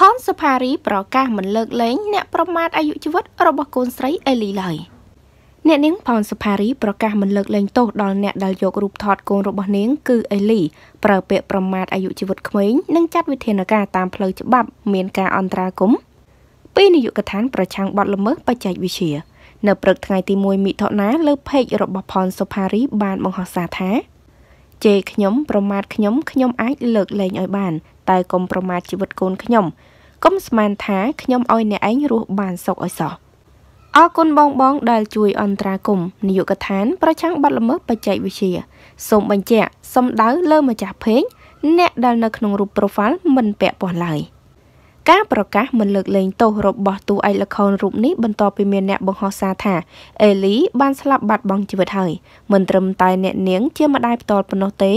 ផនសុផារីប្រកាសមិនលើកលែងអ្នកប្រមាថអាយុជីវិតរបស់កូនស្រីអេលីឡើយអ្នកនាងផនសុផារីប្រកាសមិនលើកលែងទោសដល់អ្នកដែលយករូបថតកូនរបស់នាងគឺអេលីប្រើពាក្យប្រមាថអាយុជីវិតក្មេងនិងចាត់វិធានការតាមផ្លូវច្បាប់មានការអន្តរាគមន៍ពីនាយកដ្ឋានប្រឆាំងបទល្មើសបច្ចេកវិទ្យានៅ ព្រឹកថ្ងៃទី1មិថុនាលើเพจរបស់ផនសុផារី បានបង្ហោះសារថាជេរខ្ញុំប្រមាថខ្ញុំខ្ញុំអាចលើកលែងឲ្យបានតែកុំប្រមាថជីវិតកូនខ្ញុំ កុំស្មានថាខ្ញុំឲ្យអ្នកឯងរស់បានសុខឲ្យសោះអរគុណបងបងដែលជួយ អន្តរាគមនយោបាយកថាប្រឆាំងបទល្មើសបច្ចេកវិទ្យាសូមបញ្ជាក់សម្ដៅលើម្ចាស់ភេងអ្នកដែលនៅក្នុងរូប profile មិនពាក់ព័ន្ធឡើយការប្រកាស មិនលើកលែងទោសរបស់តួឯកល្ខោនរូបនេះបន្ទាប់ពីមានអ្នកបង្ហោះសារថាអេលីបានស្លាប់បាត់បង់ជីវិតហើយមិនត្រឹមតែអ្នកនាង ជាម្ដាយផ្ទាល់ប៉ុណ្ណោះទេ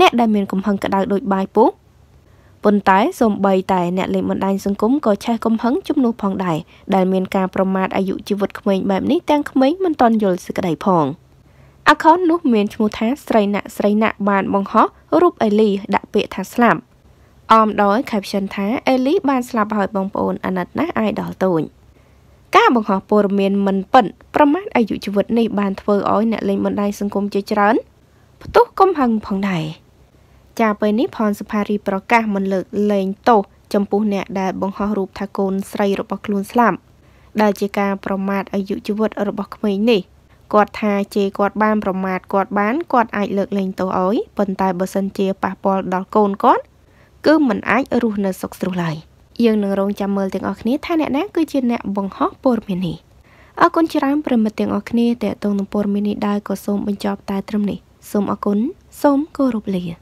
អ្នកដែលមានកំហឹងក្តៅដោយបាយពុះប៉ុន្តែសូម្បីតែអ្នកលេងបណ្ដាញសង្គមក៏ឆេះកំហឹងជំនួសផងដែរដែលមានការប្រមាថអាយុជីវិតក្មេងបែបនេះទាំងក្មេងមិនទាន់យល់សេចក្តីផងអាខុននោះ មានឈ្មោះថាស្រីណាក់ស្រីណាក់បានបង្ហោះរូបអេលី ដាក់ពាក្យថាស្លាប់អមដោយ caption ថាអេលីបានស្លាប់ហើយបងប្អូនអាណិតណាស់អាយដល់តូចការបង្ហោះព័ត៌មានមិនពិតប្រមាថអាយុជីវិតនេះបានធ្វើឲ្យអ្នកលេងបណ្ដាញសង្គមជាច្រើនផ្ទុះកំហឹងផងដែរ។ចាពេលនេះផនសុផារីប្រកាសមិនលើកលែងទោសចំពោះអ្នកដែលបង្ហោះរូបថាកូន ស្រីរបស់ខ្លួនស្លាប់ដែលជាការប្រមាថអាយុជីវិតរបស់ក្មេងនេះគាត់ថាជេរគាត់បានប្រមាថគាត់បានគាត់អាចលើកលែងទោសអោយប៉ុន្តែបើសិនជាប៉ះពាល់ដល់កូនគាត់គឺមិនអាចរស់នៅសុខស្រួលឡើយយើងនឹងរងចាំមើលទាំងអស់គ្នាថាអ្នកណាគឺជាអ្នកបង្ហោះព័ត៌មាននេះអរគុណច្រើនប្រិមិត្តទាំងអស់គ្នាតេតងនឹងព័ត៌មាននេះដែរក៏សូមបញ្ចប់តែត្រឹមនេះសូមអរគុណសូមគោរពលា